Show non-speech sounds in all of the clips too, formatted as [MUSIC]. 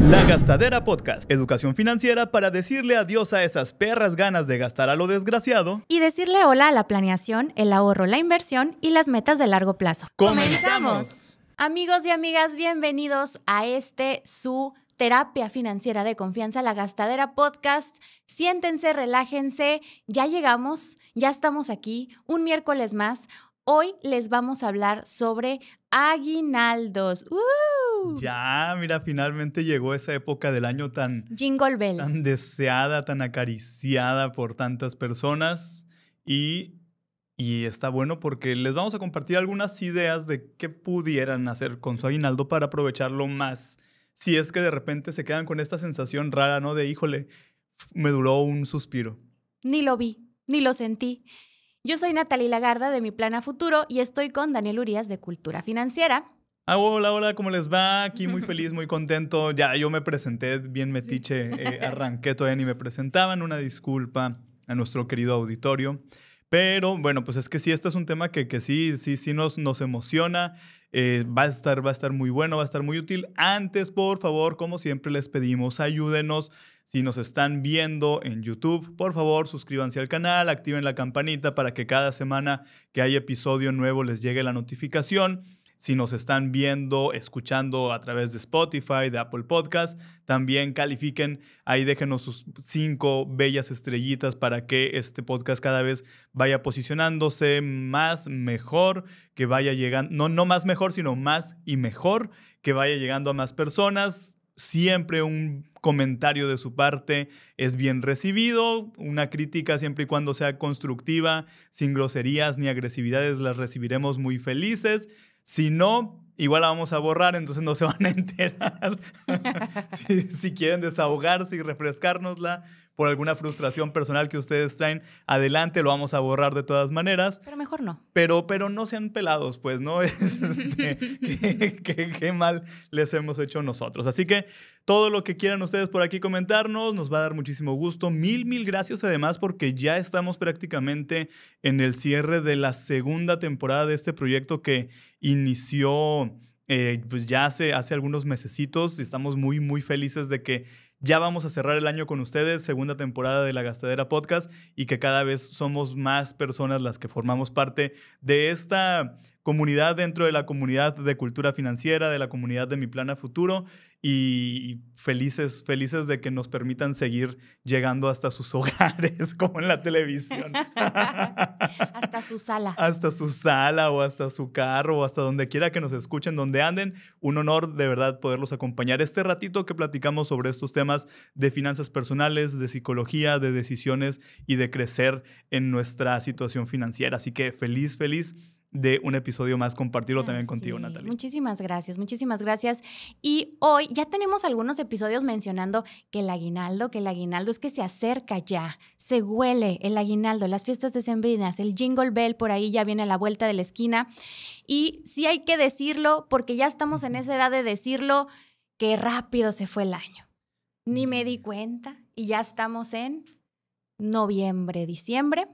La Gastadera Podcast, educación financiera para decirle adiós a esas perras ganas de gastar a lo desgraciado y decirle hola a la planeación, el ahorro, la inversión y las metas de largo plazo. ¡Comenzamos! Amigos y amigas, bienvenidos a este su terapia financiera de confianza, la Gastadera Podcast. Siéntense, relájense, ya llegamos, ya estamos aquí, un miércoles más. Hoy les vamos a hablar sobre aguinaldos. ¡Uh! Ya, mira, finalmente llegó esa época del año tan... Jingle Bell. Tan deseada, tan acariciada por tantas personas. Y, y está bueno porque les vamos a compartir algunas ideas de qué pudieran hacer con su aguinaldo para aprovecharlo más. Si es que de repente se quedan con esta sensación rara, ¿no? De, híjole, me duró un suspiro. Ni lo vi, ni lo sentí. Yo soy Natalie Lagarda de Mi Plana Futuro y estoy con Daniel Urias de Cultura Financiera. Ah, hola, hola, ¿cómo les va? Aquí muy [LAUGHS] feliz, muy contento. Ya, yo me presenté bien metiche, eh, [LAUGHS] arranqué todavía ni me presentaban. Una disculpa a nuestro querido auditorio. Pero bueno, pues es que sí, este es un tema que, que sí, sí, sí nos, nos emociona. Eh, va, a estar, va a estar muy bueno, va a estar muy útil. Antes, por favor, como siempre les pedimos, ayúdenos. Si nos están viendo en YouTube, por favor, suscríbanse al canal, activen la campanita para que cada semana que hay episodio nuevo les llegue la notificación. Si nos están viendo, escuchando a través de Spotify, de Apple Podcast, también califiquen, ahí déjenos sus cinco bellas estrellitas para que este podcast cada vez vaya posicionándose más mejor, que vaya llegando, no, no más mejor, sino más y mejor, que vaya llegando a más personas. Siempre un comentario de su parte es bien recibido, una crítica siempre y cuando sea constructiva, sin groserías ni agresividades, las recibiremos muy felices. Si no, igual la vamos a borrar, entonces no se van a enterar. [LAUGHS] si, quieren desahogarse y refrescárnosla por alguna frustración personal que ustedes traen, adelante, lo vamos a borrar de todas maneras. Pero mejor no. Pero, pero no sean pelados, pues, ¿no? [LAUGHS] Este, [LAUGHS] qué mal les hemos hecho nosotros. Así que todo lo que quieran ustedes por aquí comentarnos. Nos va a dar muchísimo gusto. Mil, mil gracias además porque ya estamos prácticamente en el cierre de la segunda temporada de este proyecto que inició eh, pues ya hace, hace algunos mesecitos. Estamos muy, muy felices de que ya vamos a cerrar el año con ustedes, segunda temporada de La Gastadera Podcast, y que cada vez somos más personas las que formamos parte de esta comunidad dentro de la comunidad de cultura financiera, de la comunidad de Mi Plana Futuro, y felices, felices de que nos permitan seguir llegando hasta sus [LAUGHS] hogares, como en la televisión. [LAUGHS] hasta su sala. Hasta su sala o hasta su carro o hasta donde quiera que nos escuchen, donde anden. Un honor de verdad poderlos acompañar este ratito que platicamos sobre estos temas de finanzas personales, de psicología, de decisiones y de crecer en nuestra situación financiera. Así que feliz, feliz de un episodio más, compartirlo también contigo, Natalia. Muchísimas gracias, muchísimas gracias. Y hoy ya tenemos algunos episodios mencionando que el aguinaldo, que el aguinaldo es que se acerca ya, se huele el aguinaldo, las fiestas decembrinas, el jingle bell por ahí ya viene a la vuelta de la esquina. Y sí hay que decirlo porque ya estamos en esa edad de decirlo, que rápido se fue el año. Ni me di cuenta y ya estamos en noviembre, diciembre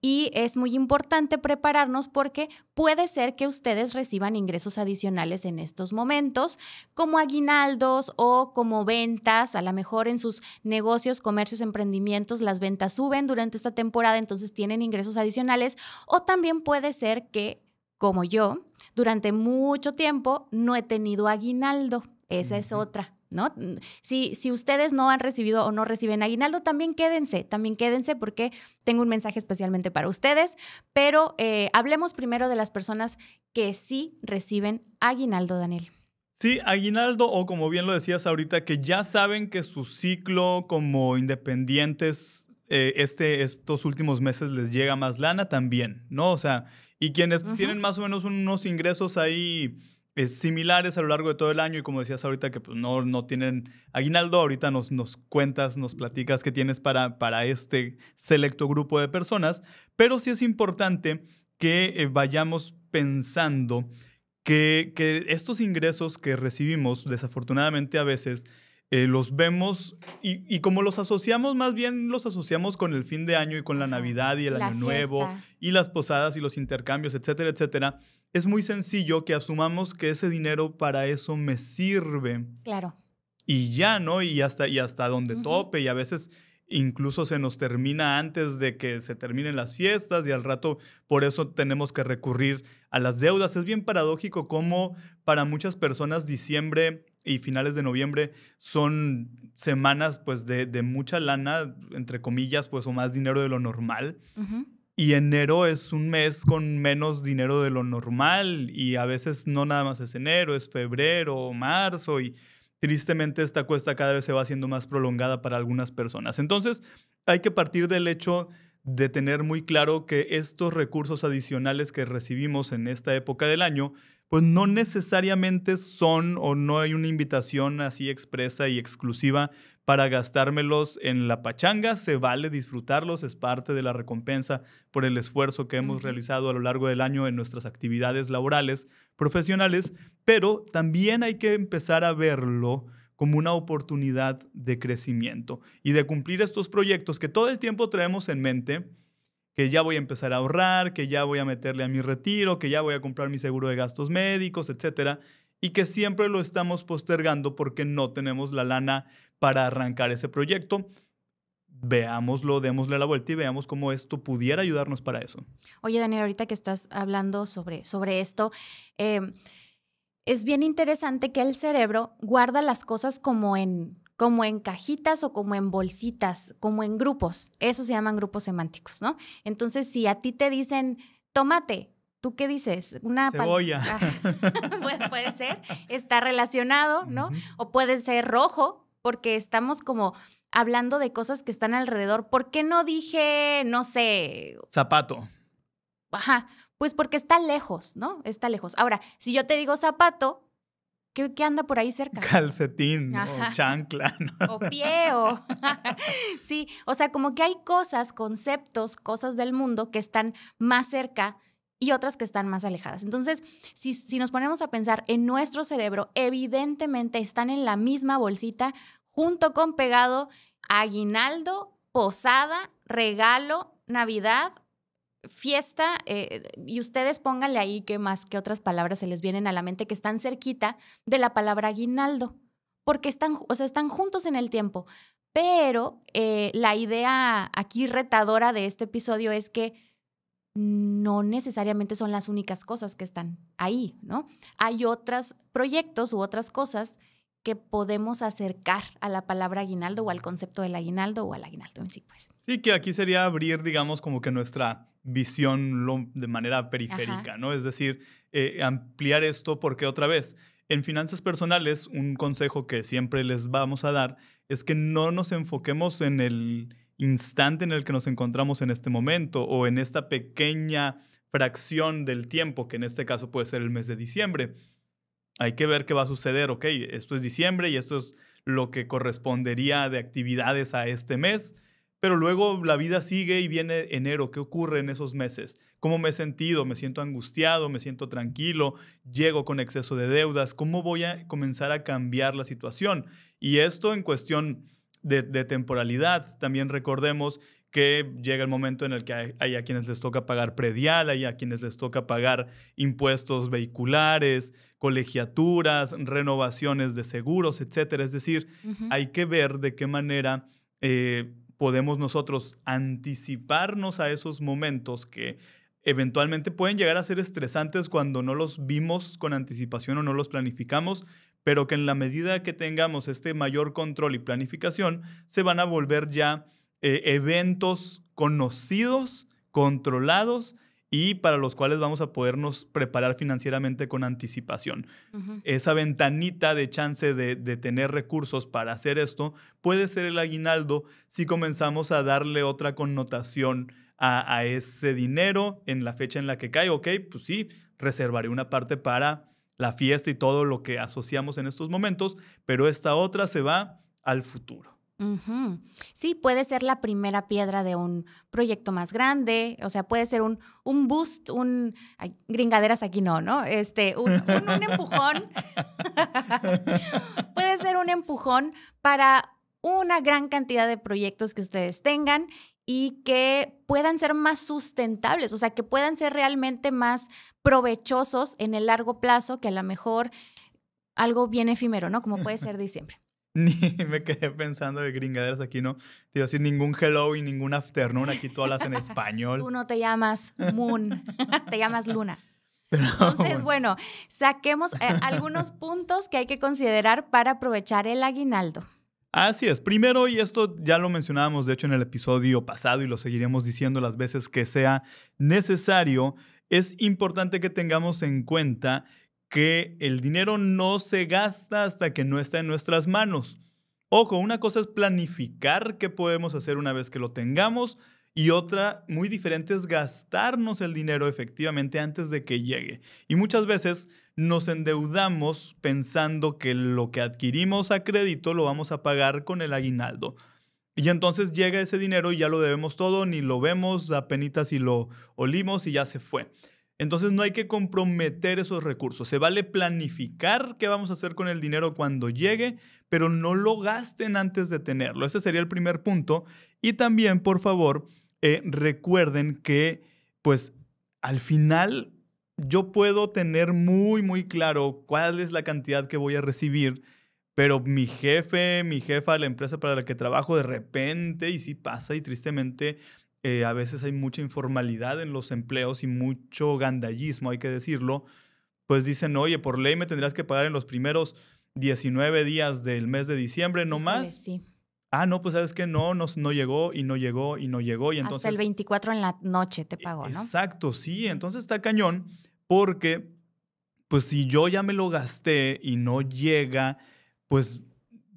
y es muy importante prepararnos porque puede ser que ustedes reciban ingresos adicionales en estos momentos, como aguinaldos o como ventas, a lo mejor en sus negocios, comercios, emprendimientos, las ventas suben durante esta temporada, entonces tienen ingresos adicionales, o también puede ser que, como yo, durante mucho tiempo no he tenido aguinaldo. Esa es otra. ¿no? Mm, si, si ustedes no han recibido o no reciben aguinaldo, también quédense, también quédense porque tengo un mensaje especialmente para ustedes, pero eh, hablemos primero de las personas que sí reciben aguinaldo, Daniel. Sí, aguinaldo o como bien lo decías ahorita, que ya saben que su ciclo como independientes eh, este, estos últimos meses les llega más lana también, ¿no? O sea, y quienes tienen más o menos unos ingresos ahí similares a lo largo de todo el año y como decías ahorita que pues, no, no tienen aguinaldo, ahorita nos, nos cuentas, nos platicas que tienes para, para este selecto grupo de personas, pero sí es importante que eh, vayamos pensando que, estos ingresos que recibimos, desafortunadamente a veces, eh, los vemos y, como los asociamos, más bien los asociamos con el fin de año y con la Navidad y el Año Nuevo y las posadas y los intercambios, etcétera, etcétera es muy sencillo que asumamos que ese dinero para eso me sirve. Claro. Y ya, ¿no? Y hasta, y hasta donde tope. Y a veces incluso se nos termina antes de que se terminen las fiestas y al rato por eso tenemos que recurrir a las deudas. Es bien paradójico cómo para muchas personas diciembre y finales de noviembre son semanas pues de, mucha lana, entre comillas, pues o más dinero de lo normal. Y enero es un mes con menos dinero de lo normal y a veces no nada más es enero, es febrero, o marzo y tristemente esta cuesta cada vez se va haciendo más prolongada para algunas personas. Entonces hay que partir del hecho de tener muy claro que estos recursos adicionales que recibimos en esta época del año, pues no necesariamente son o no hay una invitación así expresa y exclusiva para gastármelos en la pachanga, se vale disfrutarlos, es parte de la recompensa por el esfuerzo que hemos realizado a lo largo del año en nuestras actividades laborales, profesionales, pero también hay que empezar a verlo como una oportunidad de crecimiento y de cumplir estos proyectos que todo el tiempo traemos en mente, que ya voy a empezar a ahorrar, que ya voy a meterle a mi retiro, que ya voy a comprar mi seguro de gastos médicos, etcétera, y que siempre lo estamos postergando porque no tenemos la lana para arrancar ese proyecto. Veámoslo, démosle la vuelta y veamos cómo esto pudiera ayudarnos para eso. Oye, Daniel, ahorita que estás hablando sobre, sobre esto, em, es bien interesante que el cerebro guarda las cosas como en, como en cajitas o como en bolsitas, como en grupos. Eso se llaman grupos semánticos, ¿no? Entonces, si a ti te dicen tomate, ¿tú qué dices? Una cebolla. Ah, [LAUGHS] puede, ser, está relacionado, ¿no? O puede ser rojo, porque estamos como hablando de cosas que están alrededor. ¿Por qué no dije, no sé... Zapato. Ajá, pues porque está lejos, ¿no? Está lejos. Ahora, si yo te digo zapato, ¿Qué, ¿qué, anda por ahí cerca? Calcetín chancla. [LAUGHS] ¿no? O pie o... [LAUGHS] sí, o sea, como que hay cosas, conceptos, cosas del mundo que están más cerca y otras que están más alejadas. Entonces, si, si nos ponemos a pensar en nuestro cerebro, evidentemente están en la misma bolsita junto con pegado aguinaldo, posada, regalo, Navidad, fiesta, eh, y ustedes pónganle ahí que más que otras palabras se les vienen a la mente que están cerquita de la palabra aguinaldo, porque están, o sea, están juntos en el tiempo. Pero eh, la idea aquí retadora de este episodio es que no necesariamente son las únicas cosas que están ahí, ¿no? Hay otros proyectos u otras cosas que podemos acercar a la palabra aguinaldo o al concepto del aguinaldo o al aguinaldo en sí, pues. Sí, que aquí sería abrir, digamos, como que nuestra visión de manera periférica, ¿no? Es decir, eh, ampliar esto porque otra vez, en finanzas personales, un consejo que siempre les vamos a dar es que no nos enfoquemos en el instante en el que nos encontramos en este momento o en esta pequeña fracción del tiempo, que en este caso puede ser el mes de diciembre. Hay que ver qué va a suceder, ok, esto es diciembre y esto es lo que correspondería de actividades a este mes, pero luego la vida sigue y viene enero, ¿qué ocurre en esos meses? ¿Cómo me he sentido? ¿Me siento angustiado? ¿Me siento tranquilo? ¿Llego con exceso de deudas? ¿Cómo voy a comenzar a cambiar la situación? Y esto en cuestión de, temporalidad. También recordemos que llega el momento en el que hay, a quienes les toca pagar predial, hay a quienes les toca pagar impuestos vehiculares, colegiaturas, renovaciones de seguros, etc. Es decir, hay que ver de qué manera eh, podemos nosotros anticiparnos a esos momentos que eventualmente pueden llegar a ser estresantes cuando no los vimos con anticipación o no los planificamos, pero que en la medida que tengamos este mayor control y planificación, se van a volver ya eh, eventos conocidos, controlados y para los cuales vamos a podernos preparar financieramente con anticipación. Esa ventanita de chance de, tener recursos para hacer esto puede ser el aguinaldo si comenzamos a darle otra connotación a ese dinero en la fecha en la que cae. Ok, pues sí, reservaré una parte para la fiesta y todo lo que asociamos en estos momentos, pero esta otra se va al futuro. Sí, puede ser la primera piedra de un proyecto más grande, o sea, puede ser un, un boost, un gringaderas aquí no, ¿no? Este, un, un empujón. [LAUGHS] puede ser un empujón para una gran cantidad de proyectos que ustedes tengan y que puedan ser más sustentables, o sea, que puedan ser realmente más provechosos en el largo plazo que a lo mejor algo bien efímero, ¿no? Como puede ser diciembre. [LAUGHS] Ni me quedé pensando de gringaderas aquí, ¿no? Te iba ningún hello y ningún afternoon, aquí todas hablas en [LAUGHS] español. Tú no te llamas Moon, [LAUGHS] te llamas Luna. Entonces, bueno. saquemos eh, algunos puntos que hay que considerar para aprovechar el aguinaldo. Así es. Primero, y esto ya lo mencionábamos de hecho en el episodio pasado y lo seguiremos diciendo las veces que sea necesario, es importante que tengamos en cuenta que el dinero no se gasta hasta que no está en nuestras manos. Ojo, una cosa es planificar qué podemos hacer una vez que lo tengamos y otra muy diferente es gastarnos el dinero efectivamente antes de que llegue. Y muchas veces nos endeudamos pensando que lo que adquirimos a crédito lo vamos a pagar con el aguinaldo. Y entonces llega ese dinero y ya lo debemos todo, ni lo vemos, apenas si lo olimos y ya se fue. Entonces no hay que comprometer esos recursos. Se vale planificar qué vamos a hacer con el dinero cuando llegue, pero no lo gasten antes de tenerlo. Ese sería el primer punto. Y también, por favor, eh, recuerden que pues al final yo puedo tener muy, muy claro cuál es la cantidad que voy a recibir, pero mi jefe, mi jefa, la empresa para la que trabajo, de repente, y sí pasa, y tristemente, eh, a veces hay mucha informalidad en los empleos y mucho gandallismo, hay que decirlo, pues dicen, oye, por ley me tendrás que pagar en los primeros 19 días del mes de diciembre, no más. Sí. Ah, no, pues sabes que no, no, no llegó y no llegó y no llegó. Y entonces, Hasta el 24 en la noche te e pagó, ¿no? Exacto, sí, entonces está cañón porque pues si yo ya me lo gasté y no llega, pues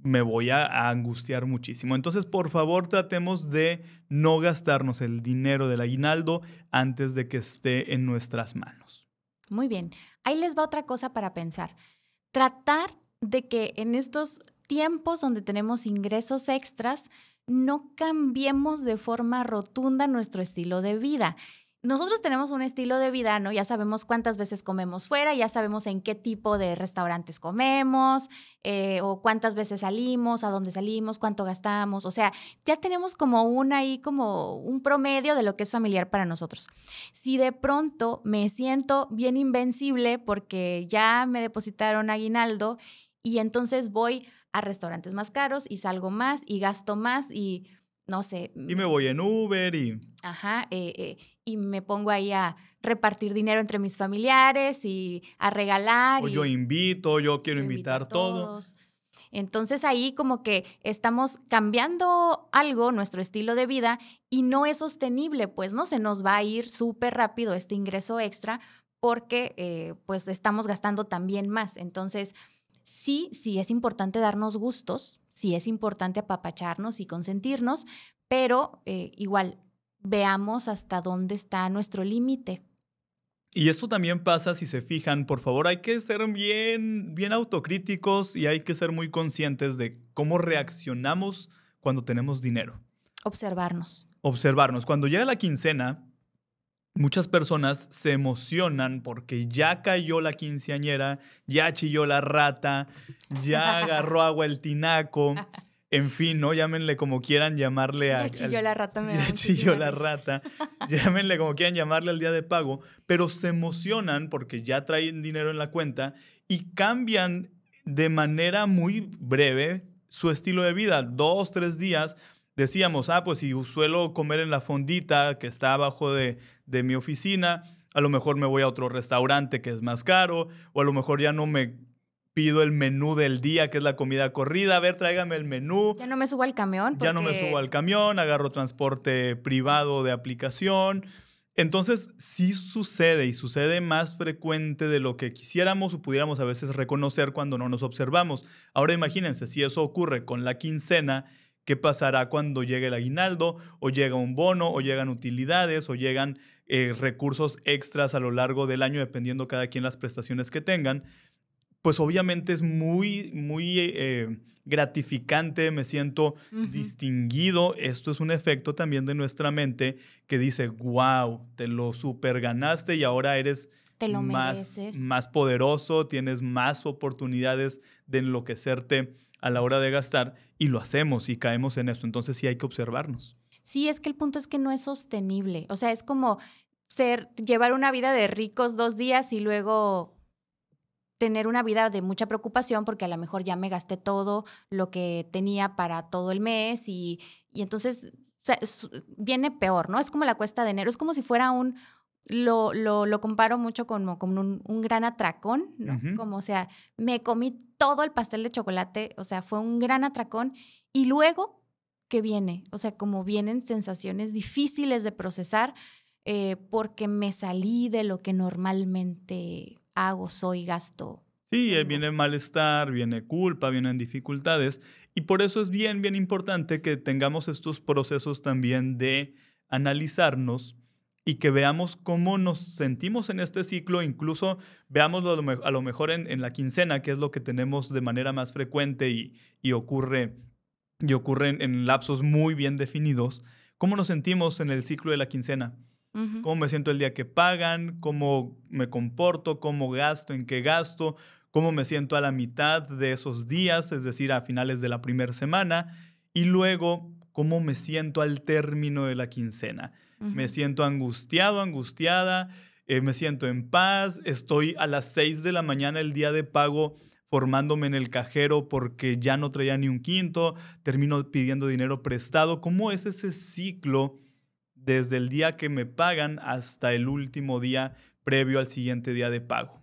me voy a, angustiar muchísimo. Entonces, por favor, tratemos de no gastarnos el dinero del aguinaldo antes de que esté en nuestras manos. Muy bien, ahí les va otra cosa para pensar. Tratar de que en estos tiempos donde tenemos ingresos extras, no cambiemos de forma rotunda nuestro estilo de vida nosotros tenemos un estilo de vida, ¿no? Ya sabemos cuántas veces comemos fuera, ya sabemos en qué tipo de restaurantes comemos, eh, o cuántas veces salimos, a dónde salimos, cuánto gastamos. O sea, ya tenemos como un ahí, como un promedio de lo que es familiar para nosotros. Si de pronto me siento bien invencible porque ya me depositaron aguinaldo y entonces voy a restaurantes más caros y salgo más y gasto más y no sé. Y me mm, voy en Uber y... Ajá, eh, eh, y me pongo ahí a repartir dinero entre mis familiares y a regalar. O yo invito, yo quiero invitar a todos. Entonces ahí como que estamos cambiando algo, nuestro estilo de vida, y no es sostenible, pues no se nos va a ir súper rápido este ingreso extra porque eh, pues estamos gastando también más. Entonces sí, sí es importante darnos gustos, sí es importante apapacharnos y consentirnos, pero eh, igual veamos hasta dónde está nuestro límite. Y esto también pasa si se fijan, por favor, hay que ser bien, bien autocríticos y hay que ser muy conscientes de cómo reaccionamos cuando tenemos dinero. Observarnos. Observarnos. Cuando llega la quincena, muchas personas se emocionan porque ya cayó la quinceañera, ya chilló la rata, ya [LAUGHS] agarró agua el tinaco. En fin, ¿no? Llámenle como quieran llamarle a... [LAUGHS] Ya chilló la rata, Ya chilló la rata. Llámenle como quieran llamarle al día de pago, pero se emocionan porque ya traen dinero en la cuenta y cambian de manera muy breve su estilo de vida. Dos, tres días decíamos, ah, pues si suelo comer en la fondita que está abajo de, de mi oficina, a lo mejor me voy a otro restaurante que es más caro, o a lo mejor ya no me pido el menú del día, que es la comida corrida, a ver, tráigame el menú. Ya no me subo al camión. Ya no me subo al camión, agarro transporte privado de aplicación. Entonces, sí sucede y sucede más frecuente de lo que quisiéramos o pudiéramos a veces reconocer cuando no nos observamos. Ahora imagínense, si eso ocurre con la quincena ¿Qué pasará cuando llegue el aguinaldo o llega un bono o llegan utilidades o llegan eh, recursos extras a lo largo del año dependiendo cada quien las prestaciones que tengan? Pues obviamente es muy, muy eh, gratificante, me siento distinguido. Esto es un efecto también de nuestra mente que dice, wow, te lo super ganaste y ahora eres más, más poderoso, tienes más oportunidades de enloquecerte a la hora de gastar y lo hacemos y caemos en esto. Entonces sí hay que observarnos. Sí, es que el punto es que no es sostenible. O sea, es como ser, llevar una vida de ricos dos días y luego tener una vida de mucha preocupación porque a lo mejor ya me gasté todo lo que tenía para todo el mes y, entonces viene peor, ¿no? Es como la cuesta de enero, es como si fuera un, lo, comparo mucho con un, gran atracón, ¿no? Como, o sea, me comí todo el pastel de chocolate, o sea, fue un gran atracón. Y luego, ¿qué viene? O sea, como vienen sensaciones difíciles de procesar eh, porque me salí de lo que normalmente hago, soy, gasto. Sí, eh, viene malestar, viene culpa, vienen dificultades. Y por eso es bien, bien importante que tengamos estos procesos también de analizarnos y que veamos cómo nos sentimos en este ciclo, incluso veámoslo a lo, mejor en, la quincena, que es lo que tenemos de manera más frecuente y, y ocurre, y ocurre en, lapsos muy bien definidos, cómo nos sentimos en el ciclo de la quincena. ¿Cómo me siento el día que pagan? ¿Cómo me comporto? ¿Cómo gasto? ¿En qué gasto? ¿Cómo me siento a la mitad de esos días? Es decir, a finales de la primera semana. Y luego, ¿cómo me siento al término de la quincena? me siento angustiado, angustiada, eh, me siento en paz, estoy a las 6 de la mañana el día de pago formándome en el cajero porque ya no traía ni un quinto, termino pidiendo dinero prestado. ¿Cómo es ese ciclo desde el día que me pagan hasta el último día previo al siguiente día de pago?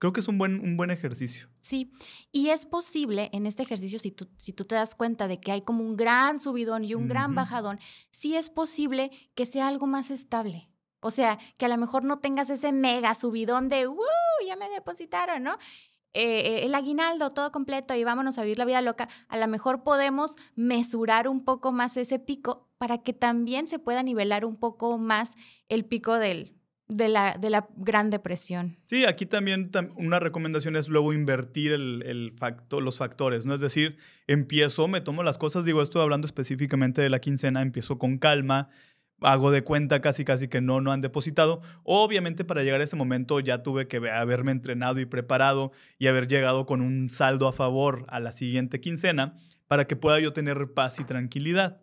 Creo que es un buen, un buen ejercicio. Sí, y es posible en este ejercicio, si tú, si tú te das cuenta de que hay como un gran subidón y un gran bajadón, sí es posible que sea algo más estable. O sea, que a lo mejor no tengas ese mega subidón de, ¡uh! Ya me depositaron, ¿no? Eh, el aguinaldo todo completo y vámonos a vivir la vida loca, a lo mejor podemos mesurar un poco más ese pico para que también se pueda nivelar un poco más el pico del de la, Gran Depresión. Sí, aquí también una recomendación es luego invertir el, el los factores, ¿no? Es decir, empiezo, me tomo las cosas, digo, estoy hablando específicamente de la quincena, empiezo con calma, hago de cuenta casi casi que no, no han depositado. Obviamente para llegar a ese momento ya tuve que haberme entrenado y preparado y haber llegado con un saldo a favor a la siguiente quincena para que pueda yo tener paz y tranquilidad.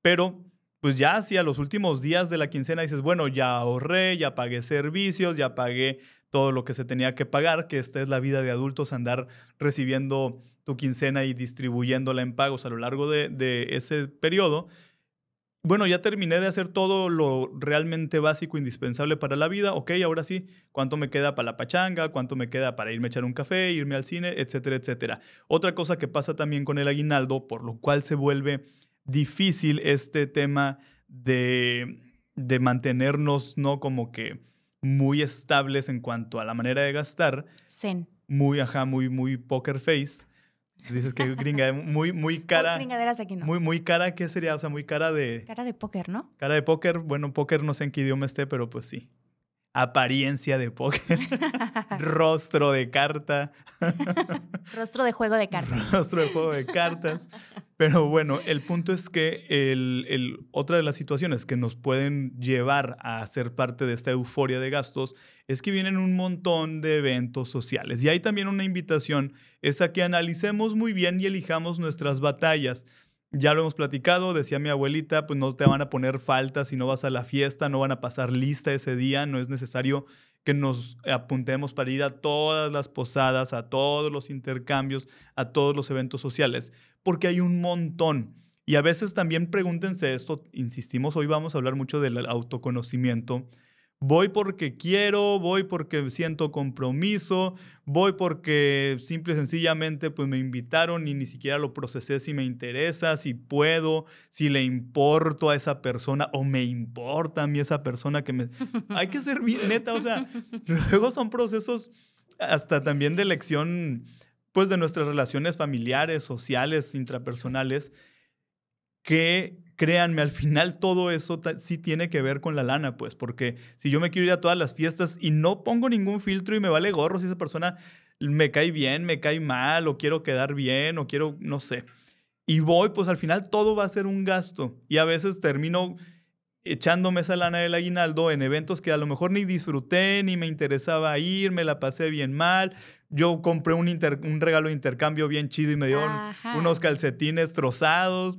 Pero pues ya hacia los últimos días de la quincena dices, bueno, ya ahorré, ya pagué servicios, ya pagué todo lo que se tenía que pagar, que esta es la vida de adultos, andar recibiendo tu quincena y distribuyéndola en pagos a lo largo de, ese periodo. Bueno, ya terminé de hacer todo lo realmente básico, indispensable para la vida. Ok, ahora sí, ¿cuánto me queda para la pachanga? ¿Cuánto me queda para irme a echar un café, irme al cine, etcétera, etcétera? Otra cosa que pasa también con el aguinaldo, por lo cual se vuelve difícil este tema de, de mantenernos, ¿no? Como que muy estables en cuanto a la manera de gastar. Zen. Muy, ajá, muy, muy poker face. Dices que gringa, muy, muy cara. Muy, muy cara, ¿qué sería? O sea, muy cara de. Cara de póker, ¿no? Cara de póker. Bueno, póker no sé en qué idioma esté, pero pues sí apariencia de póker, [LAUGHS] rostro de carta. rostro de juego de cartas. [LAUGHS] rostro de juego de cartas. Pero bueno, el punto es que el, el, otra de las situaciones que nos pueden llevar a ser parte de esta euforia de gastos es que vienen un montón de eventos sociales. Y hay también una invitación, es a que analicemos muy bien y elijamos nuestras batallas. Ya lo hemos platicado, decía mi abuelita, pues no te van a poner falta si no vas a la fiesta, no van a pasar lista ese día, no es necesario que nos apuntemos para ir a todas las posadas, a todos los intercambios, a todos los eventos sociales, porque hay un montón. Y a veces también pregúntense esto, insistimos, hoy vamos a hablar mucho del autoconocimiento, Voy porque quiero, voy porque siento compromiso, voy porque simple y sencillamente pues me invitaron y ni siquiera lo procesé si me interesa, si puedo, si le importo a esa persona o me importa a mí esa persona que me... [LAUGHS] Hay que ser bien neta, o sea, [LAUGHS] luego son procesos hasta también de elección pues de nuestras relaciones familiares, sociales, intrapersonales, que créanme, al final todo eso sí tiene que ver con la lana, pues, porque si yo me quiero ir a todas las fiestas y no pongo ningún filtro y me vale gorro si esa persona me cae bien, me cae mal, o quiero quedar bien, o quiero, no sé, y voy, pues al final todo va a ser un gasto. Y a veces termino echándome esa lana del aguinaldo en eventos que a lo mejor ni disfruté, ni me interesaba ir, me la pasé bien mal. Yo compré un, regalo de intercambio bien chido y me dio unos calcetines trozados.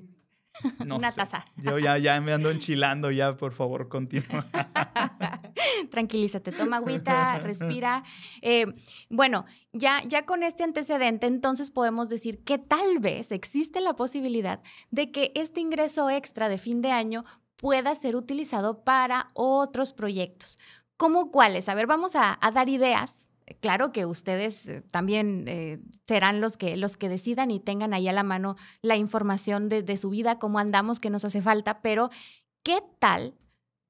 Una taza. Yo ya, ya me ando enchilando, ya por favor, continúa. [LAUGHS] Tranquilízate, toma agüita, [LAUGHS] respira. Eh, bueno, ya, ya con este antecedente, entonces podemos decir que tal vez existe la posibilidad de que este ingreso extra de fin de año pueda ser utilizado para otros proyectos. ¿Cómo cuáles? A ver, vamos a, a dar ideas claro que ustedes eh, también eh, serán los que, los que decidan y tengan ahí a la mano la información de, su vida, cómo andamos, qué nos hace falta, pero ¿qué tal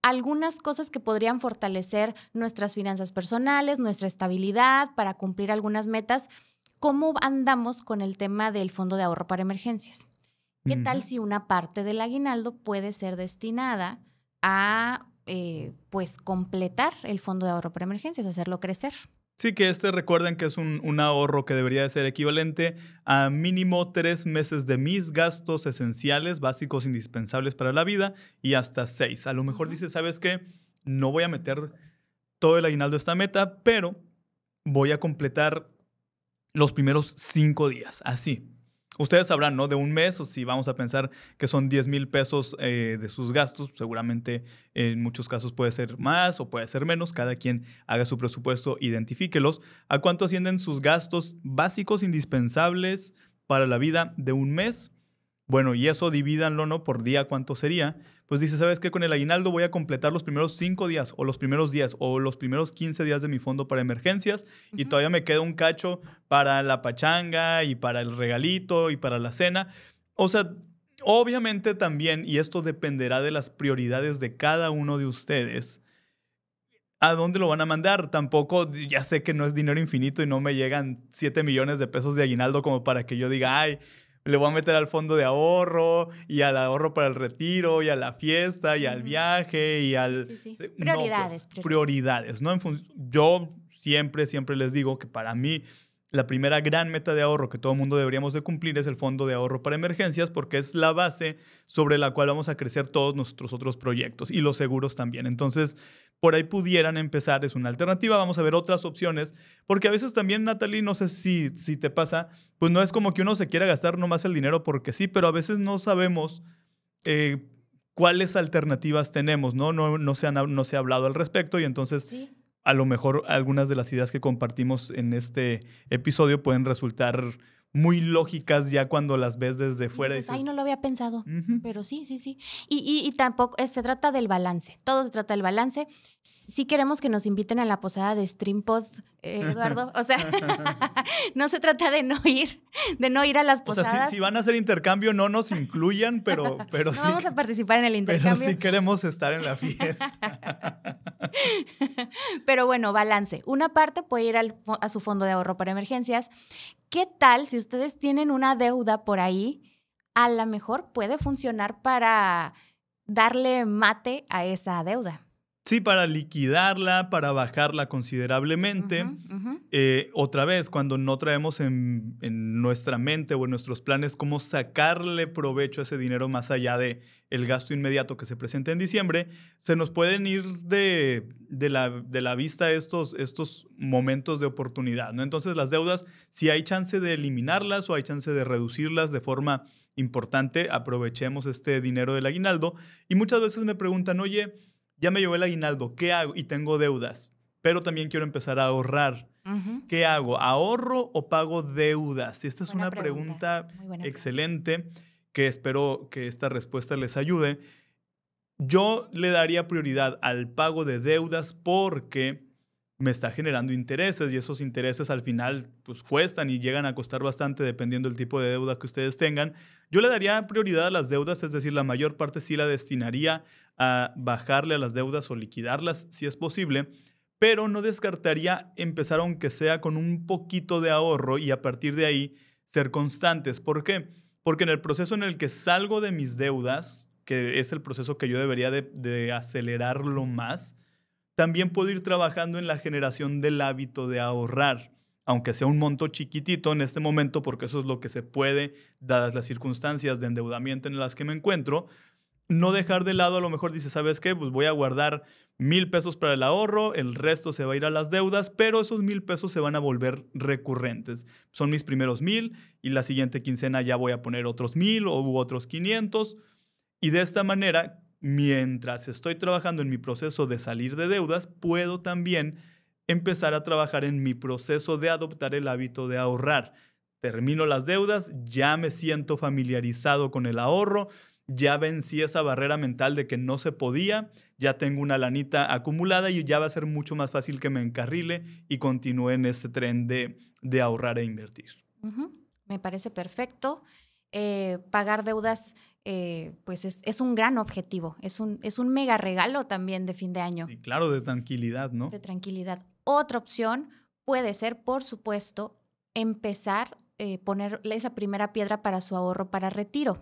algunas cosas que podrían fortalecer nuestras finanzas personales, nuestra estabilidad para cumplir algunas metas? ¿Cómo andamos con el tema del fondo de ahorro para emergencias? ¿Qué tal si una parte del aguinaldo puede ser destinada a eh, pues completar el fondo de ahorro para emergencias, hacerlo crecer? Sí, que este recuerden que es un, ahorro que debería de ser equivalente a mínimo tres meses de mis gastos esenciales, básicos, indispensables para la vida y hasta seis. A lo mejor dice ¿sabes qué? No voy a meter todo el aguinaldo a esta meta, pero voy a completar los primeros cinco días, así, Ustedes sabrán, ¿no? De un mes, o si vamos a pensar que son 10 mil pesos eh, de sus gastos, seguramente en muchos casos puede ser más o puede ser menos. Cada quien haga su presupuesto, identifíquelos. ¿A cuánto ascienden sus gastos básicos indispensables para la vida de un mes? Bueno, y eso divídanlo, ¿no? Por día, ¿cuánto sería? pues dice, ¿sabes qué? Con el aguinaldo voy a completar los primeros cinco días o los primeros días o los primeros 15 días de mi fondo para emergencias y todavía me queda un cacho para la pachanga y para el regalito y para la cena. O sea, obviamente también, y esto dependerá de las prioridades de cada uno de ustedes, ¿a dónde lo van a mandar? Tampoco, ya sé que no es dinero infinito y no me llegan 7 millones de pesos de aguinaldo como para que yo diga, ay, le voy a meter al fondo de ahorro y al ahorro para el retiro y a la fiesta y al viaje y al... Sí, pues, prioridades, prioridades. ¿no? Yo siempre, siempre les digo que para mí la primera gran meta de ahorro que todo el mundo deberíamos de cumplir es el fondo de ahorro para emergencias porque es la base sobre la cual vamos a crecer todos nuestros otros proyectos y los seguros también. Entonces, por ahí pudieran empezar, es una alternativa. Vamos a ver otras opciones, porque a veces también, Natalie, no sé si, si te pasa, pues no es como que uno se quiera gastar nomás el dinero porque sí, pero a veces no sabemos eh, cuáles alternativas tenemos, ¿no? No, no, se no se ha hablado al respecto y entonces... A lo mejor algunas de las ideas que compartimos en este episodio pueden resultar muy lógicas ya cuando las ves desde fuera. Y Ay, no lo había pensado, pero sí, sí, sí. Y, y, tampoco, eh, se trata del balance, todo se trata del balance. si queremos que nos inviten a la posada de StreamPod, eh, [LAUGHS] Eduardo, o sea, [LAUGHS] no se trata de no ir, de no ir a las posadas. O sea, si, van a hacer intercambio, no nos incluyan, pero, pero [LAUGHS] no Vamos a participar en el intercambio. Pero sí queremos estar en la fiesta. [LAUGHS] Pero bueno, balance. Una parte puede ir a su fondo de ahorro para emergencias. ¿Qué tal si ustedes tienen una deuda por ahí? A lo mejor puede funcionar para darle mate a esa deuda. Sí, para liquidarla, para bajarla considerablemente. Eh, otra vez, cuando no traemos en, nuestra mente o en nuestros planes cómo sacarle provecho a ese dinero más allá de el gasto inmediato que se presenta en diciembre, se nos pueden ir de, de, la, de la, vista estos, estos momentos de oportunidad. ¿no? Entonces, las deudas, si hay chance de eliminarlas o hay chance de reducirlas de forma importante, aprovechemos este dinero del aguinaldo. Y muchas veces me preguntan, oye, ya me llevó el aguinaldo, ¿qué hago? Y tengo deudas, pero también quiero empezar a ahorrar. ¿Qué hago? ¿Ahorro o pago deudas? esta es una pregunta, excelente que espero que esta respuesta les ayude. Yo le daría prioridad al pago de deudas porque me está generando intereses y esos intereses al final pues cuestan y llegan a costar bastante dependiendo del tipo de deuda que ustedes tengan. Yo le daría prioridad a las deudas, es decir, la mayor parte sí la destinaría a bajarle a las deudas o liquidarlas si es posible, pero no descartaría empezar aunque sea con un poquito de ahorro y a partir de ahí ser constantes. ¿Por qué? Porque en el proceso en el que salgo de mis deudas, que es el proceso que yo debería de, de acelerarlo más, también puedo ir trabajando en la generación del hábito de ahorrar, aunque sea un monto chiquitito en este momento, porque eso es lo que se puede, dadas las circunstancias de endeudamiento en las que me encuentro, no dejar de lado, a lo mejor dice, ¿sabes qué? Pues voy a guardar mil pesos para el ahorro, el resto se va a ir a las deudas, pero esos mil pesos se van a volver recurrentes. Son mis primeros mil y la siguiente quincena ya voy a poner otros mil o otros 500. Y de esta manera mientras estoy trabajando en mi proceso de salir de deudas, puedo también empezar a trabajar en mi proceso de adoptar el hábito de ahorrar. Termino las deudas, ya me siento familiarizado con el ahorro, ya vencí esa barrera mental de que no se podía, ya tengo una lanita acumulada y ya va a ser mucho más fácil que me encarrile y continúe en ese tren de, ahorrar e invertir. Me parece perfecto. Eh, pagar deudas eh, pues es, un gran objetivo, es un, es un mega regalo también de fin de año. claro, de tranquilidad, ¿no? De tranquilidad. Otra opción puede ser, por supuesto, empezar eh, ponerle esa primera piedra para su ahorro para retiro.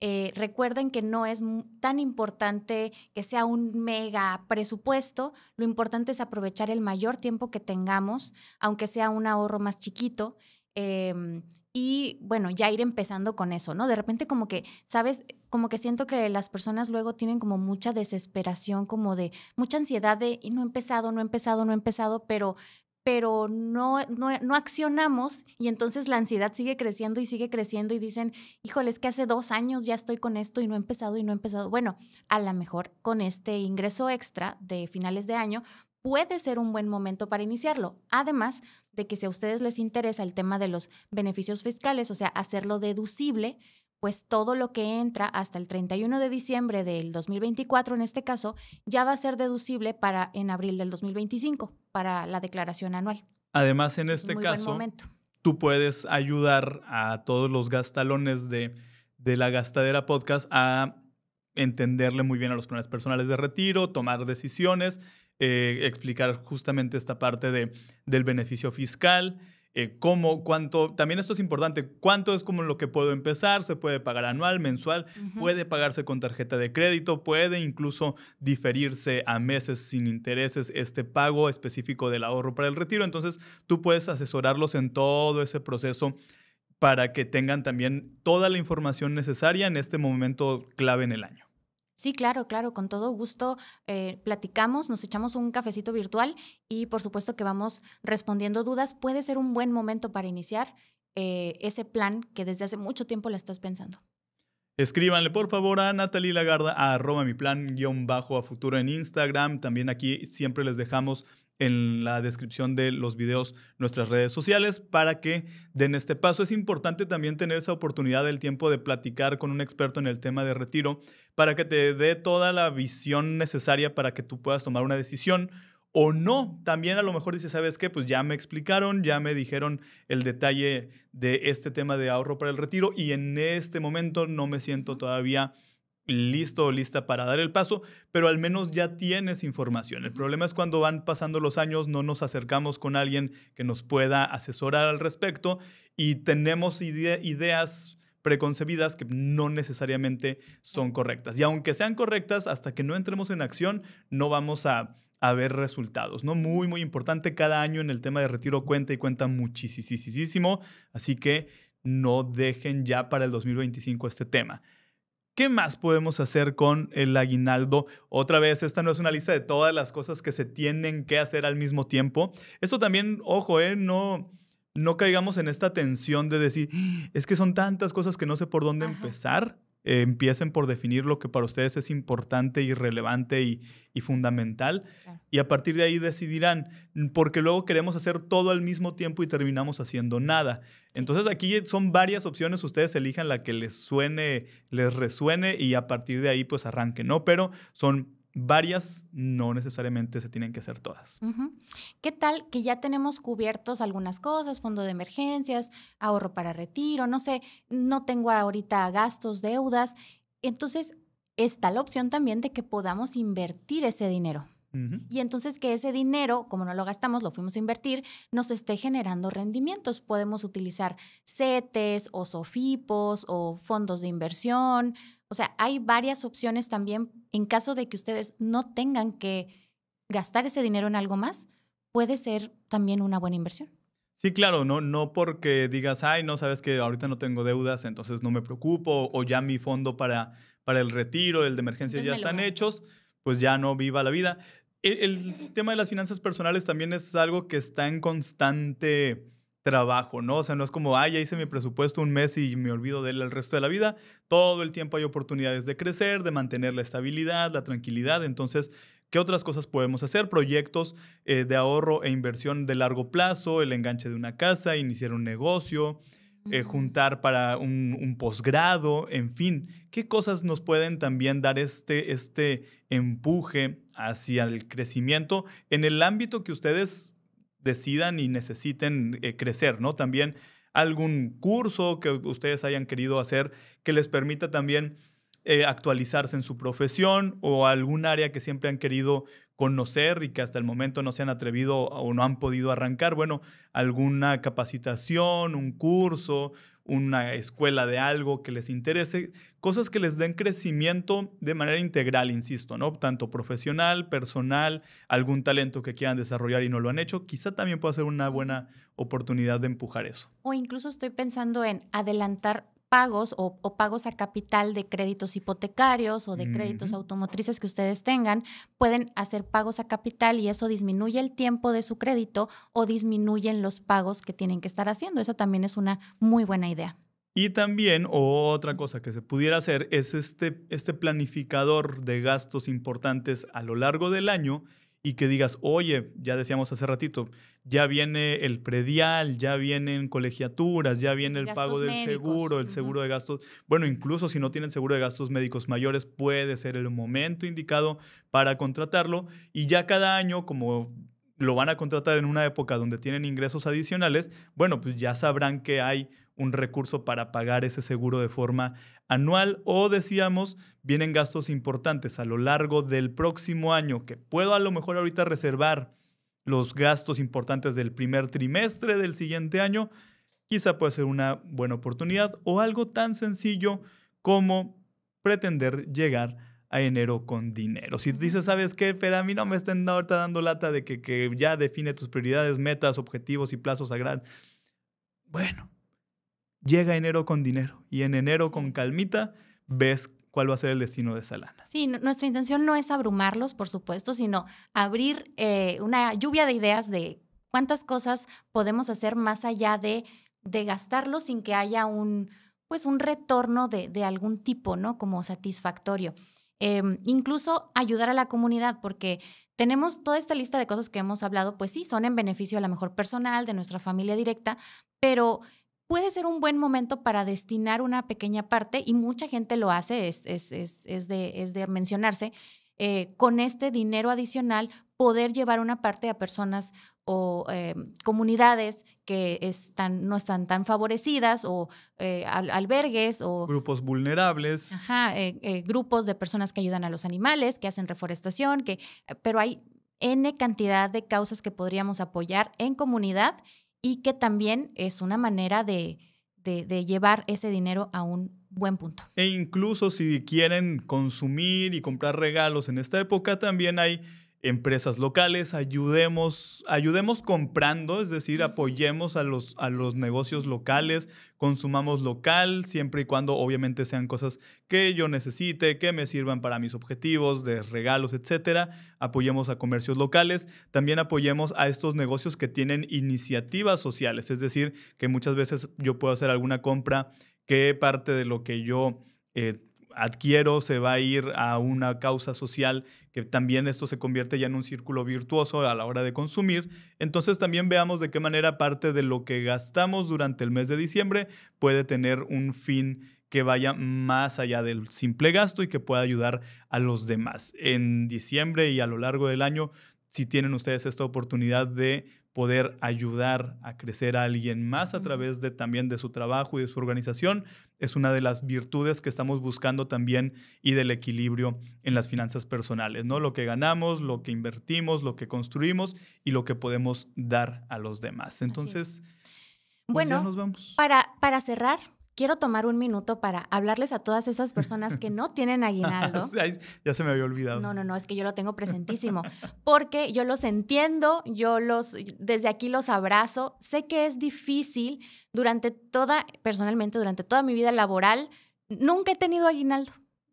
Eh, recuerden que no es tan importante que sea un mega presupuesto, lo importante es aprovechar el mayor tiempo que tengamos, aunque sea un ahorro más chiquito. Em, y bueno, ya ir empezando con eso, ¿no? De repente como que, ¿sabes? Como que siento que las personas luego tienen como mucha desesperación, como de mucha ansiedad de, y no he empezado, no he empezado, no he empezado, pero pero no, no, no, accionamos y entonces la ansiedad sigue creciendo y sigue creciendo y dicen, híjole, es que hace dos años ya estoy con esto y no he empezado y no he empezado. Bueno, a lo mejor con este ingreso extra de finales de año puede ser un buen momento para iniciarlo. Además, de que si a ustedes les interesa el tema de los beneficios fiscales, o sea, hacerlo deducible, pues todo lo que entra hasta el 31 de diciembre del 2024, en este caso, ya va a ser deducible para en abril del 2025, para la declaración anual. Además, en este caso, tú puedes ayudar a todos los gastalones de, de la gastadera podcast a entenderle muy bien a los planes personales de retiro, tomar decisiones eh, explicar justamente esta parte de, del beneficio fiscal, eh, cómo, cuánto, también esto es importante, cuánto es como lo que puedo empezar, se puede pagar anual, mensual, puede pagarse con tarjeta de crédito, puede incluso diferirse a meses sin intereses este pago específico del ahorro para el retiro. Entonces, tú puedes asesorarlos en todo ese proceso para que tengan también toda la información necesaria en este momento clave en el año. Sí, claro, claro, con todo gusto eh, platicamos, nos echamos un cafecito virtual y por supuesto que vamos respondiendo dudas. Puede ser un buen momento para iniciar eh, ese plan que desde hace mucho tiempo la estás pensando. Escríbanle por favor a Natalie Lagarda a arroba mi plan guión bajo a futuro en Instagram. También aquí siempre les dejamos en la descripción de los videos nuestras redes sociales para que den este paso. Es importante también tener esa oportunidad del tiempo de platicar con un experto en el tema de retiro para que te dé toda la visión necesaria para que tú puedas tomar una decisión o no. También a lo mejor dices, ¿sabes qué? Pues ya me explicaron, ya me dijeron el detalle de este tema de ahorro para el retiro y en este momento no me siento todavía listo o lista para dar el paso, pero al menos ya tienes información. El problema es cuando van pasando los años, no nos acercamos con alguien que nos pueda asesorar al respecto y tenemos ideas preconcebidas que no necesariamente son correctas. Y aunque sean correctas, hasta que no entremos en acción, no vamos a, ver resultados, ¿no? Muy, muy importante. Cada año en el tema de retiro cuenta y cuenta muchísimo. Así que no dejen ya para el 2025 este tema. ¿Qué más podemos hacer con el aguinaldo? Otra vez, esta no es una lista de todas las cosas que se tienen que hacer al mismo tiempo. Esto también, ojo, eh, no, no caigamos en esta tensión de decir, ah, es que son tantas cosas que no sé por dónde empezar. Eh, empiecen por definir lo que para ustedes es importante y relevante y, fundamental. Y a partir de ahí decidirán, mm, porque luego queremos hacer todo al mismo tiempo y terminamos haciendo nada. Entonces aquí son varias opciones, ustedes elijan la que les suene, les resuene y a partir de ahí pues arranquen, ¿no? Pero son varias, no necesariamente se tienen que hacer todas. ¿Qué tal que ya tenemos cubiertos algunas cosas, fondo de emergencias, ahorro para retiro, no sé, no tengo ahorita gastos, deudas? Entonces, está la opción también de que podamos invertir ese dinero. Y entonces que ese dinero, como no lo gastamos, lo fuimos a invertir, nos esté generando rendimientos. Podemos utilizar CETES o SOFIPOS o fondos de inversión, o sea, hay varias opciones también en caso de que ustedes no tengan que gastar ese dinero en algo más, puede ser también una buena inversión. Sí, claro, no, no porque digas, ay, no sabes que ahorita no tengo deudas, entonces no me preocupo, o ya mi fondo para, para el retiro, el de emergencia ya están hechos, pues ya no viva la vida. E, el tema de las finanzas personales también es algo que está en constante trabajo, ¿no? O sea, no es como, ay, ya hice mi presupuesto un mes y me olvido de él el resto de la vida. Todo el tiempo hay oportunidades de crecer, de mantener la estabilidad, la tranquilidad. Entonces, ¿Qué otras cosas podemos hacer? Proyectos eh, de ahorro e inversión de largo plazo, el enganche de una casa, iniciar un negocio, eh, juntar para un, posgrado, en fin. ¿Qué cosas nos pueden también dar este, este empuje hacia el crecimiento en el ámbito que ustedes decidan y necesiten eh, crecer, ¿no? También algún curso que ustedes hayan querido hacer que les permita también eh, actualizarse en su profesión o algún área que siempre han querido conocer y que hasta el momento no se han atrevido o no han podido arrancar. Bueno, alguna capacitación, un curso, una escuela de algo que les interese, cosas que les den crecimiento de manera integral, insisto, ¿no? Tanto profesional, personal, algún talento que quieran desarrollar y no lo han hecho, quizá también pueda ser una buena oportunidad de empujar eso. O incluso estoy pensando en adelantar pagos o, pagos a capital de créditos hipotecarios o de créditos automotrices que ustedes tengan, pueden hacer pagos a capital y eso disminuye el tiempo de su crédito o disminuyen los pagos que tienen que estar haciendo. Esa también es una muy buena idea. Y también otra cosa que se pudiera hacer es este, este planificador de gastos importantes a lo largo del año y que digas, oye, ya decíamos hace ratito, ya viene el predial, ya vienen colegiaturas, ya viene el pago del seguro, el seguro de gastos. Bueno, incluso si no tienen seguro de gastos médicos mayores, puede ser el momento indicado para contratarlo. Y ya cada año, como lo van a contratar en una época donde tienen ingresos adicionales, bueno, pues ya sabrán que hay un recurso para pagar ese seguro de forma anual o decíamos, vienen gastos importantes a lo largo del próximo año que puedo a lo mejor ahorita reservar los gastos importantes del primer trimestre del siguiente año, quizá puede ser una buena oportunidad o algo tan sencillo como pretender llegar a enero con dinero. Si dices, ¿sabes qué? Pero a mí no me estén ahorita dando lata de que, que ya define tus prioridades, metas, objetivos y plazos a gran... Bueno, llega enero con dinero y en enero con calmita ves cuál va a ser el destino de esa lana. Sí, nuestra intención no es abrumarlos, por supuesto, sino abrir eh, una lluvia de ideas de cuántas cosas podemos hacer más allá de, de gastarlo sin que haya un, pues, un retorno de, de algún tipo, ¿no? Como satisfactorio. Em, incluso ayudar a la comunidad, porque tenemos toda esta lista de cosas que hemos hablado, pues sí, son en beneficio a la mejor personal, de nuestra familia directa, pero puede ser un buen momento para destinar una pequeña parte, y mucha gente lo hace, es, es, es, es de, mencionarse, eh, con este dinero adicional poder llevar una parte a personas o eh, comunidades que están, no están tan favorecidas o eh, albergues o... Grupos vulnerables. Ajá, grupos de personas que ayudan a los animales, que hacen reforestación, que, pero hay N cantidad de causas que podríamos apoyar en comunidad y que también es una manera de, de, llevar ese dinero a un buen punto. E incluso si quieren consumir y comprar regalos en esta época, también hay empresas locales, ayudemos, ayudemos comprando, es decir, apoyemos a los, a los negocios locales, consumamos local, siempre y cuando obviamente sean cosas que yo necesite, que me sirvan para mis objetivos, de regalos, etcétera. Apoyemos a comercios locales, también apoyemos a estos negocios que tienen iniciativas sociales, es decir, que muchas veces yo puedo hacer alguna compra que parte de lo que yo eh, adquiero se va a ir a una causa social, que también esto se convierte ya en un círculo virtuoso a la hora de consumir. Entonces también veamos de qué manera parte de lo que gastamos durante el mes de diciembre puede tener un fin que vaya más allá del simple gasto y que pueda ayudar a los demás. En diciembre y a lo largo del año, si tienen ustedes esta oportunidad de poder ayudar a crecer a alguien más a través de también de su trabajo y de su organización, es una de las virtudes que estamos buscando también y del equilibrio en las finanzas personales, ¿no? Lo que ganamos, lo que invertimos, lo que construimos y lo que podemos dar a los demás. Entonces, pues, bueno, nos vamos. Para, para cerrar, quiero tomar un minuto para hablarles a todas esas personas que no tienen aguinaldo. [LAUGHS] ya se me había olvidado. No, no, no, es que yo lo tengo presentísimo, porque yo los entiendo, yo los, desde aquí los abrazo, sé que es difícil durante toda, personalmente, durante toda mi vida laboral, nunca he tenido aguinaldo.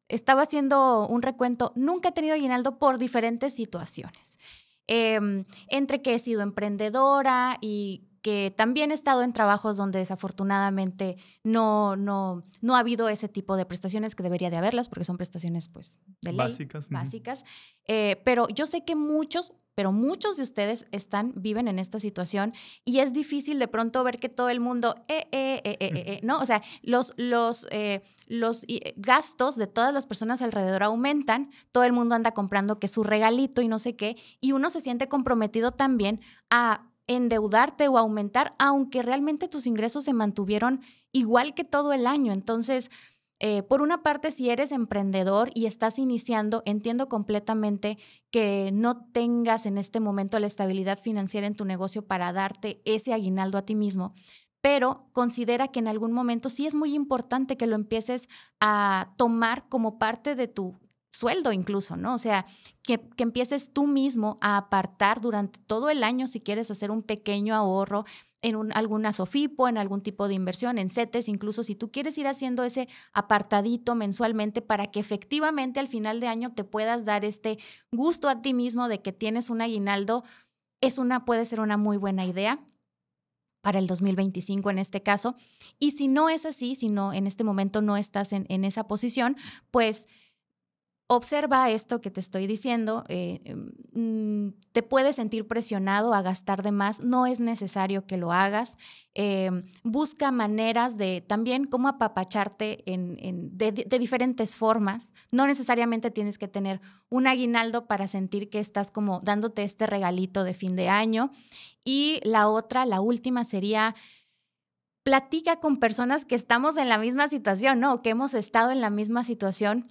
Estaba haciendo un recuento, nunca he tenido aguinaldo por diferentes situaciones. Em, entre que he sido emprendedora y que también he estado en trabajos donde desafortunadamente no, no, no ha habido ese tipo de prestaciones que debería de haberlas, porque son prestaciones pues de ley. Básicas. Eh, pero yo sé que muchos, pero muchos de ustedes están, viven en esta situación y es difícil de pronto ver que todo el mundo, eh, eh, eh, eh, eh, eh" ¿no? O sea, los, los, eh, los gastos de todas las personas alrededor aumentan, todo el mundo anda comprando que su regalito y no sé qué, y uno se siente comprometido también a endeudarte o aumentar, aunque realmente tus ingresos se mantuvieron igual que todo el año. Entonces, eh, por una parte, si eres emprendedor y estás iniciando, entiendo completamente que no tengas en este momento la estabilidad financiera en tu negocio para darte ese aguinaldo a ti mismo, pero considera que en algún momento sí es muy importante que lo empieces a tomar como parte de tu sueldo incluso, ¿no? O sea, que, empieces tú mismo a apartar durante todo el año si quieres hacer un pequeño ahorro en un, alguna SOFIPO, en algún tipo de inversión, en CETES, incluso si tú quieres ir haciendo ese apartadito mensualmente para que efectivamente al final de año te puedas dar este gusto a ti mismo de que tienes un aguinaldo, es una, puede ser una muy buena idea para el 2025 en este caso. Y si no es así, si no en este momento no estás en esa posición, pues Observa esto que te estoy diciendo, eh, em, mm, te puedes sentir presionado a gastar de más, no es necesario que lo hagas, em, busca maneras de también cómo apapacharte de, diferentes formas, no necesariamente tienes que tener un aguinaldo para sentir que estás como dándote este regalito de fin de año. Y la otra, la última sería... Platica con personas que estamos en la misma situación, ¿no? O que hemos estado en la misma situación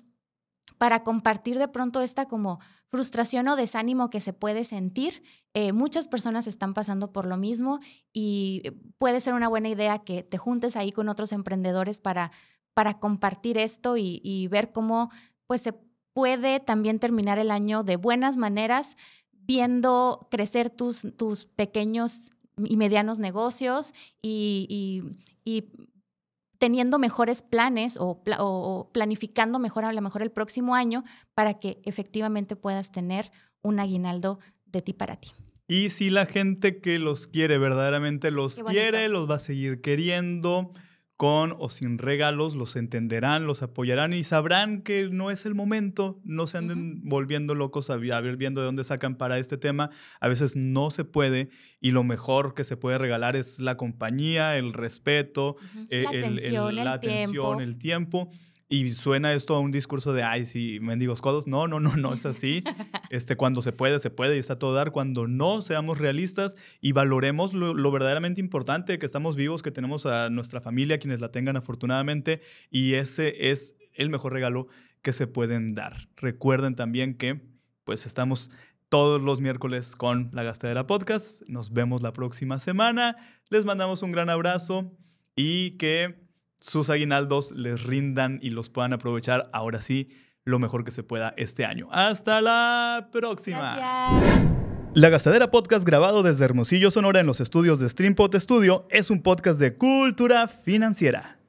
para compartir de pronto esta como frustración o desánimo que se puede sentir. Eh, muchas personas están pasando por lo mismo y eh, puede ser una buena idea que te juntes ahí con otros emprendedores para, para compartir esto y, ver cómo pues se puede también terminar el año de buenas maneras, viendo crecer tus, tus pequeños y medianos negocios y, y, y teniendo mejores planes o, planificando mejor a lo mejor el próximo año para que efectivamente puedas tener un aguinaldo de ti para ti. Y si la gente que los quiere verdaderamente los quiere, los va a seguir queriendo con o sin regalos, los entenderán, los apoyarán y sabrán que no es el momento, no se anden volviendo locos a, ver viendo de dónde sacan para este tema. A veces no se puede y lo mejor que se puede regalar es la compañía, el respeto, eh, la, atención, el, tiempo. el tiempo. Y suena esto a un discurso de, ay, sí, mendigos codos. No, no, no, no es así. [LAUGHS] Este, cuando se puede, se puede y está todo dar. Cuando no, seamos realistas y valoremos lo, verdaderamente importante, que estamos vivos, que tenemos a nuestra familia, quienes la tengan afortunadamente. Y ese es el mejor regalo que se pueden dar. Recuerden también que, pues, estamos todos los miércoles con La Gastadera Podcast. Nos vemos la próxima semana. Les mandamos un gran abrazo y que sus aguinaldos les rindan y los puedan aprovechar ahora sí lo mejor que se pueda este año. Hasta la próxima. La Gastadera Podcast grabado desde Hermosillo, Sonora en los estudios de Streampot Studio es un podcast de cultura financiera.